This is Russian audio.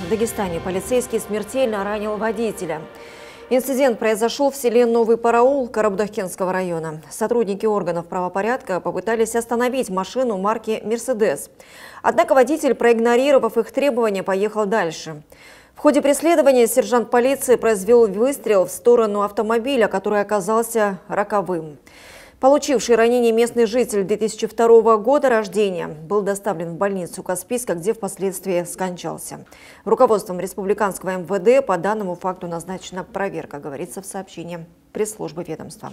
В Дагестане полицейский смертельно ранил водителя. Инцидент произошел в селе Новый Параул Карабдахкенского района. Сотрудники органов правопорядка попытались остановить машину марки «Мерседес». Однако водитель, проигнорировав их требования, поехал дальше. В ходе преследования сержант полиции произвел выстрел в сторону автомобиля, который оказался роковым. Получивший ранение местный житель 2002 года рождения был доставлен в больницу Каспийска, где впоследствии скончался. Руководством республиканского МВД по данному факту назначена проверка, говорится в сообщении пресс-службы ведомства.